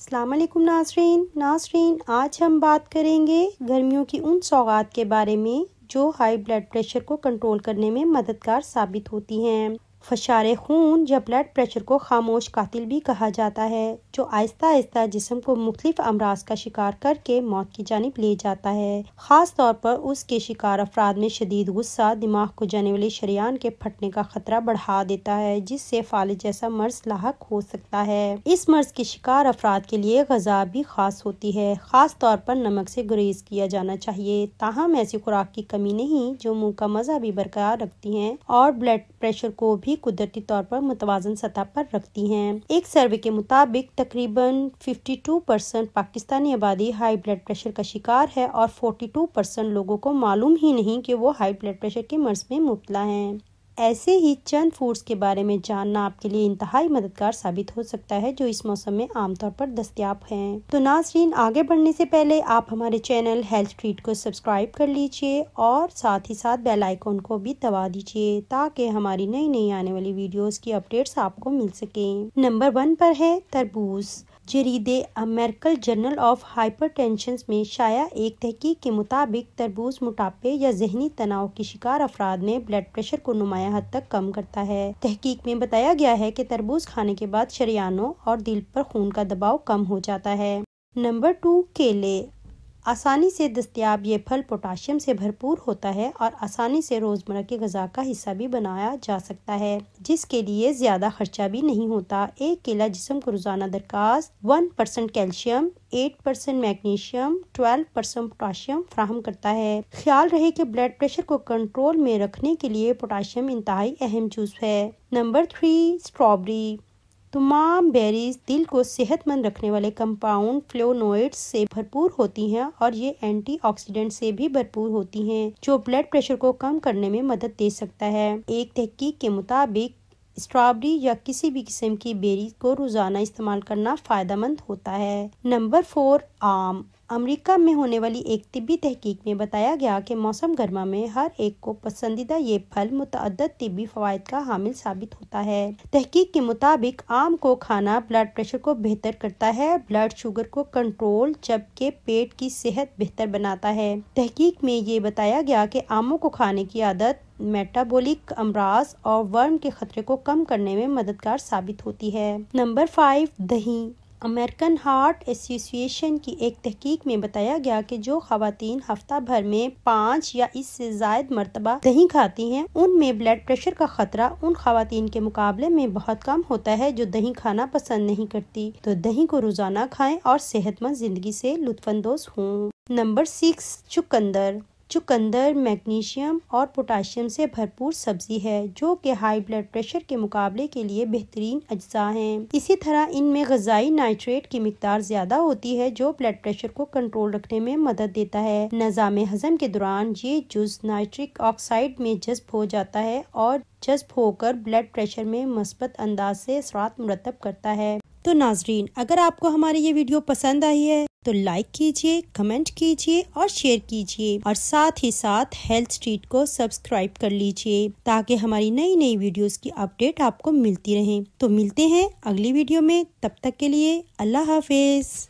اسلام علیکم ناظرین ناظرین آج ہم بات کریں گے گرمیوں کی ان سوغات کے بارے میں جو ہائی بلڈ پریشر کو کنٹرول کرنے میں مددگار ثابت ہوتی ہیں فشار خون یا بلڈ پریشر کو خاموش قاتل بھی کہا جاتا ہے جو آہستہ آہستہ جسم کو مختلف امراض کا شکار کر کے موت کی جانب لے جاتا ہے خاص طور پر اس کے شکار افراد میں شدید غصہ دماغ کو جانے والے شریان کے پھٹنے کا خطرہ بڑھا دیتا ہے جس سے فالج جیسا مرض لاحق ہو سکتا ہے اس مرض کے شکار افراد کے لیے غذا بھی خاص ہوتی ہے خاص طور پر نمک سے گریز کیا جانا چاہیے تاہم ایسی خوراک کی کمی نہیں جو منہ کا مزہ بھی برقرار رکھتی ہیں اور بلڈ پریشر کو بھی بھی قدرتی طور پر متوازن سطح پر رکھتی ہیں ایک سروے کے مطابق تقریباً 52 پاکستانی آبادی ہائی بلڈ پریشر کا شکار ہے اور 42 لوگوں کو معلوم ہی نہیں کہ وہ ہائی بلڈ پریشر کے مرض میں مبتلا ہیں ایسے ہی چند فوڈس کے بارے میں جاننا آپ کے لیے انتہائی مددگار ثابت ہو سکتا ہے جو اس موسم میں عام طور پر دستیاب ہیں تو ناظرین آگے بڑھنے سے پہلے آپ ہمارے چینل ہیلتھ ٹریٹ کو سبسکرائب کر لیجئے اور ساتھ ہی ساتھ بیل آئیکن کو بھی دبا دیجئے تاکہ ہماری نئی نئی آنے والی ویڈیوز کی اپڈیٹس آپ کو مل سکیں نمبر ون پر ہے تربوز جریدے American journal of hypertension میں شایع ایک تحقیق کے مطابق تربوز موٹاپے یا ذہنی تناؤ کے شکار افراد میں بلڈ پریشر کو نمایاں حد تک کم کرتا ہے تحقیق میں بتایا گیا ہے کہ تربوز کھانے کے بعد شریانوں اور دل پر خون کا دباؤ کم ہو جاتا ہے نمبر ٹو کیلے آسانی سے دستیاب یہ پھل پوٹاشیم سے بھرپور ہوتا ہے اور آسانی سے روز مرہ کی غذا کا حصہ بھی بنایا جا سکتا ہے جس کے لیے زیادہ خرچہ بھی نہیں ہوتا ایک کیلا جسم کو روزانہ درخواست one percent calcium eight percent magnesium twelve percent potassium فراہم کرتا ہے خیال رہے کہ بلڈ پریشر کو کنٹرول میں رکھنے کے لیے پوٹاشیم انتہائی اہم چوز ہے نمبر تھری اسٹرابری تمام بیریز دل کو صحت مند رکھنے والے کمپاؤنڈ فلونوئڈس سے بھرپور ہوتی ہیں اور یہ اینٹی آکسیڈنٹ سے بھی بھرپور ہوتی ہیں جو بلڈ پریشر کو کم کرنے میں مدد دے سکتا ہے ایک تحقیق کے مطابق اسٹرابری یا کسی بھی قسم کی بیریز کو روزانہ استعمال کرنا فائدہ مند ہوتا ہے نمبر فور آم امریکہ میں ہونے والی ایک طبی تحقیق میں بتایا گیا کہ موسم گرما میں ہر ایک کو پسندیدہ یہ پھل متعدد طبی فوائد کا حامل ثابت ہوتا ہے تحقیق کے مطابق آم کو کھانا بلڈ پریشر کو بہتر کرتا ہے بلڈ شوگر کو کنٹرول جبکہ پیٹ کی صحت بہتر بناتا ہے تحقیق میں یہ بتایا گیا کہ آموں کو کھانے کی عادت میٹابولک امراض اور ورم کے خطرے کو کم کرنے میں مددگار ثابت ہوتی ہے نمبر فائیو دہی امریکن ہارٹ ایسوسیشن کی ایک تحقیق میں بتایا گیا کہ جو خواتین ہفتہ بھر میں پانچ یا اس سے زائد مرتبہ دہی کھاتی ہیں ان میں بلڈ پریشر کا خطرہ ان خواتین کے مقابلے میں بہت کم ہوتا ہے جو دہی کھانا پسند نہیں کرتی تو دہی کو روزانہ کھائیں اور صحت مند زندگی سے لطف اندوز ہوں نمبر سکس چکندر چقندر میگنیشیم اور پوٹاشیم سے بھرپور سبزی ہے جو کہ ہائی بلڈ پریشر کے مقابلے کے لیے بہترین اجزاء ہیں اسی طرح ان میں غذائی نائٹریٹ کی مقدار زیادہ ہوتی ہے جو بلڈ پریشر کو کنٹرول رکھنے میں مدد دیتا ہے نظام ہضم کے دوران یہ جز نائٹرک آکسائڈ میں جذب ہو جاتا ہے اور جذب ہو کر بلڈ پریشر میں مثبت انداز سے اثرات مرتب کرتا ہے تو ناظرین اگر آپ کو ہماری یہ ویڈیو پسند آئی ہے تو لائک کیجیے کمنٹ کیجیے اور شیئر کیجیے اور ساتھ ہی ساتھ ہیلتھ سٹریٹ کو سبسکرائب کر لیجیے تاکہ ہماری نئی نئی ویڈیوز کی اپڈیٹ آپ کو ملتی رہیں تو ملتے ہیں اگلی ویڈیو میں تب تک کے لیے اللہ حافظ